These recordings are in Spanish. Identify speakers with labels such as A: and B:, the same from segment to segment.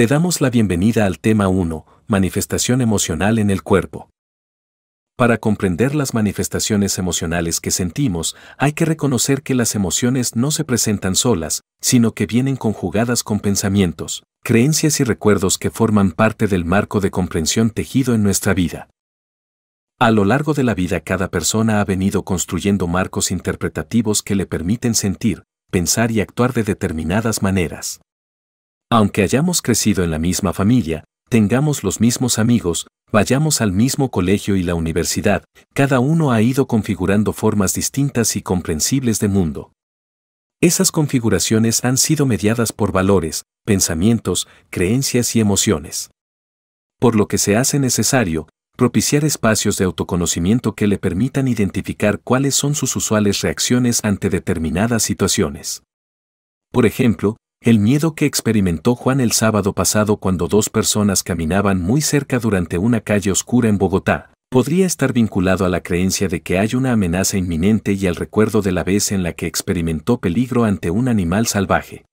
A: Te damos la bienvenida al tema 1, manifestación emocional en el cuerpo. Para comprender las manifestaciones emocionales que sentimos, hay que reconocer que las emociones no se presentan solas, sino que vienen conjugadas con pensamientos, creencias y recuerdos que forman parte del marco de comprensión tejido en nuestra vida. A lo largo de la vida cada persona ha venido construyendo marcos interpretativos que le permiten sentir, pensar y actuar de determinadas maneras. Aunque hayamos crecido en la misma familia, tengamos los mismos amigos, vayamos al mismo colegio y la universidad, cada uno ha ido configurando formas distintas y comprensibles de mundo. Esas configuraciones han sido mediadas por valores, pensamientos, creencias y emociones. Por lo que se hace necesario, propiciar espacios de autoconocimiento que le permitan identificar cuáles son sus usuales reacciones ante determinadas situaciones. Por ejemplo, el miedo que experimentó Juan el sábado pasado cuando dos personas caminaban muy cerca durante una calle oscura en Bogotá, podría estar vinculado a la creencia de que hay una amenaza inminente y al recuerdo de la vez en la que experimentó peligro ante un animal salvaje.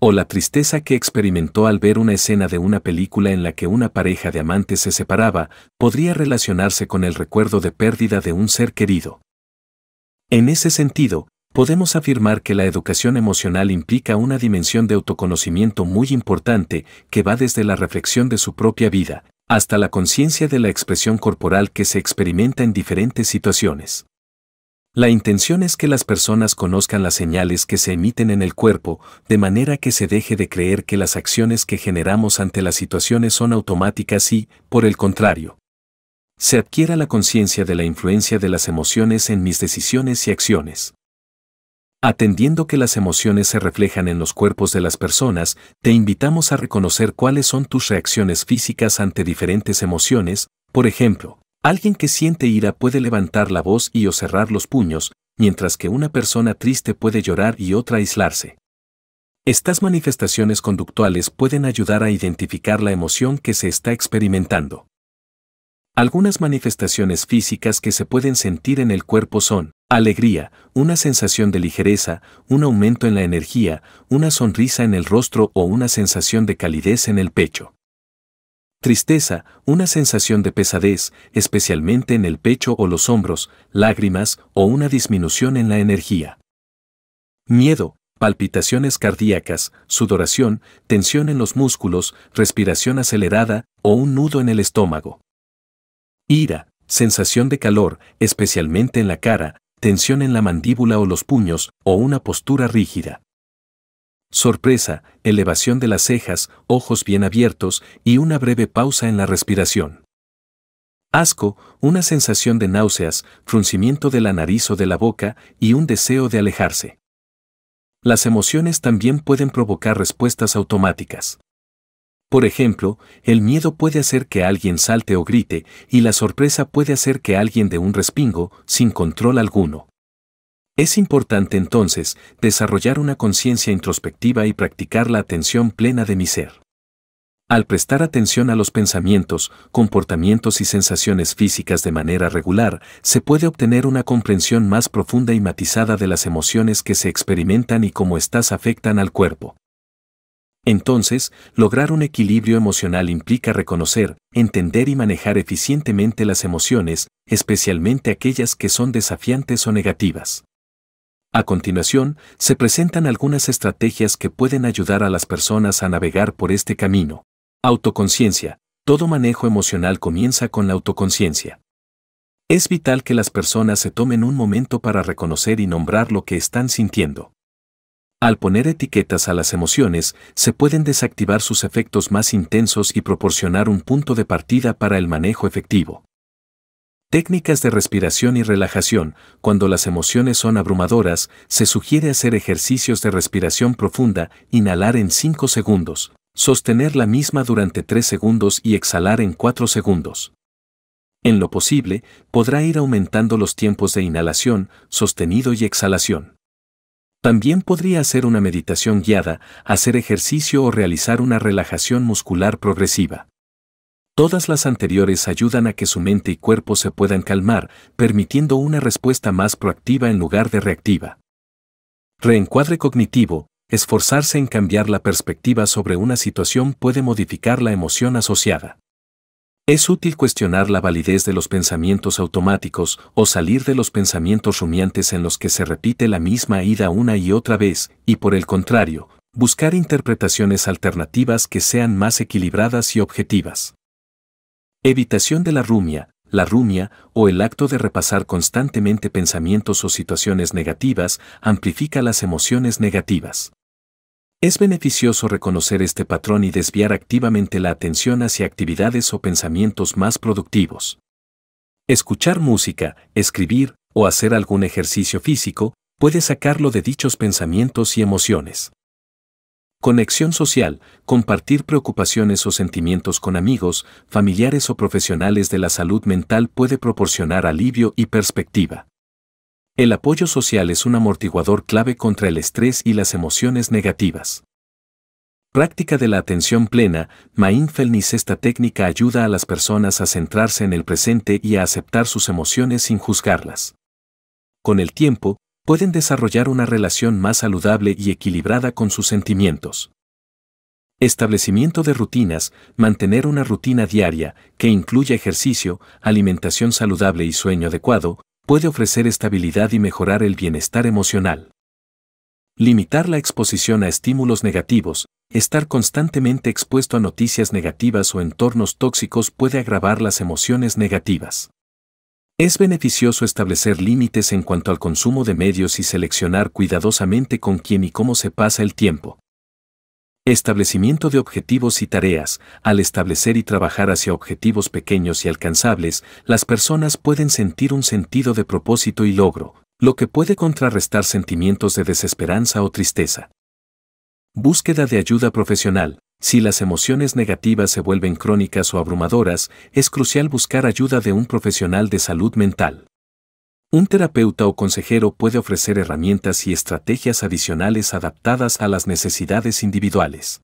A: O la tristeza que experimentó al ver una escena de una película en la que una pareja de amantes se separaba, podría relacionarse con el recuerdo de pérdida de un ser querido. En ese sentido, podemos afirmar que la educación emocional implica una dimensión de autoconocimiento muy importante que va desde la reflexión de su propia vida hasta la conciencia de la expresión corporal que se experimenta en diferentes situaciones. La intención es que las personas conozcan las señales que se emiten en el cuerpo, de manera que se deje de creer que las acciones que generamos ante las situaciones son automáticas y, por el contrario, se adquiera la conciencia de la influencia de las emociones en mis decisiones y acciones. Atendiendo que las emociones se reflejan en los cuerpos de las personas, te invitamos a reconocer cuáles son tus reacciones físicas ante diferentes emociones, por ejemplo, alguien que siente ira puede levantar la voz y o cerrar los puños, mientras que una persona triste puede llorar y otra aislarse. Estas manifestaciones conductuales pueden ayudar a identificar la emoción que se está experimentando. Algunas manifestaciones físicas que se pueden sentir en el cuerpo son Alegría, una sensación de ligereza, un aumento en la energía, una sonrisa en el rostro o una sensación de calidez en el pecho. Tristeza, una sensación de pesadez, especialmente en el pecho o los hombros, lágrimas o una disminución en la energía. Miedo, palpitaciones cardíacas, sudoración, tensión en los músculos, respiración acelerada o un nudo en el estómago. Ira, sensación de calor, especialmente en la cara, tensión en la mandíbula o los puños, o una postura rígida. Sorpresa, elevación de las cejas, ojos bien abiertos y una breve pausa en la respiración. Asco, una sensación de náuseas, fruncimiento de la nariz o de la boca y un deseo de alejarse. Las emociones también pueden provocar respuestas automáticas. Por ejemplo, el miedo puede hacer que alguien salte o grite, y la sorpresa puede hacer que alguien dé un respingo, sin control alguno. Es importante entonces desarrollar una conciencia introspectiva y practicar la atención plena de mi ser. Al prestar atención a los pensamientos, comportamientos y sensaciones físicas de manera regular, se puede obtener una comprensión más profunda y matizada de las emociones que se experimentan y cómo estas afectan al cuerpo. Entonces, lograr un equilibrio emocional implica reconocer, entender y manejar eficientemente las emociones, especialmente aquellas que son desafiantes o negativas. A continuación, se presentan algunas estrategias que pueden ayudar a las personas a navegar por este camino. Autoconciencia. Todo manejo emocional comienza con la autoconciencia. Es vital que las personas se tomen un momento para reconocer y nombrar lo que están sintiendo. Al poner etiquetas a las emociones, se pueden desactivar sus efectos más intensos y proporcionar un punto de partida para el manejo efectivo. Técnicas de respiración y relajación. Cuando las emociones son abrumadoras, se sugiere hacer ejercicios de respiración profunda, inhalar en 5 segundos, sostener la misma durante 3 segundos y exhalar en 4 segundos. En lo posible, podrá ir aumentando los tiempos de inhalación, sostenido y exhalación. También podría hacer una meditación guiada, hacer ejercicio o realizar una relajación muscular progresiva. Todas las anteriores ayudan a que su mente y cuerpo se puedan calmar, permitiendo una respuesta más proactiva en lugar de reactiva. Reencuadre cognitivo, esforzarse en cambiar la perspectiva sobre una situación puede modificar la emoción asociada. Es útil cuestionar la validez de los pensamientos automáticos o salir de los pensamientos rumiantes en los que se repite la misma ida una y otra vez, y por el contrario, buscar interpretaciones alternativas que sean más equilibradas y objetivas. Evitación de la rumia, la rumia, o el acto de repasar constantemente pensamientos o situaciones negativas, amplifica las emociones negativas. Es beneficioso reconocer este patrón y desviar activamente la atención hacia actividades o pensamientos más productivos. Escuchar música, escribir o hacer algún ejercicio físico puede sacarlo de dichos pensamientos y emociones. Conexión social, compartir preocupaciones o sentimientos con amigos, familiares o profesionales de la salud mental puede proporcionar alivio y perspectiva. El apoyo social es un amortiguador clave contra el estrés y las emociones negativas. Práctica de la atención plena, Mindfulness esta técnica ayuda a las personas a centrarse en el presente y a aceptar sus emociones sin juzgarlas. Con el tiempo, pueden desarrollar una relación más saludable y equilibrada con sus sentimientos. Establecimiento de rutinas, mantener una rutina diaria que incluya ejercicio, alimentación saludable y sueño adecuado, puede ofrecer estabilidad y mejorar el bienestar emocional. Limitar la exposición a estímulos negativos, estar constantemente expuesto a noticias negativas o entornos tóxicos puede agravar las emociones negativas. Es beneficioso establecer límites en cuanto al consumo de medios y seleccionar cuidadosamente con quién y cómo se pasa el tiempo. Establecimiento de objetivos y tareas. Al establecer y trabajar hacia objetivos pequeños y alcanzables, las personas pueden sentir un sentido de propósito y logro, lo que puede contrarrestar sentimientos de desesperanza o tristeza. Búsqueda de ayuda profesional. Si las emociones negativas se vuelven crónicas o abrumadoras, es crucial buscar ayuda de un profesional de salud mental. Un terapeuta o consejero puede ofrecer herramientas y estrategias adicionales adaptadas a las necesidades individuales.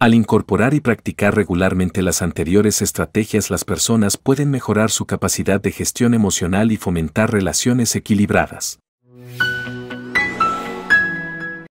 A: Al incorporar y practicar regularmente las anteriores estrategias, las personas pueden mejorar su capacidad de gestión emocional y fomentar relaciones equilibradas.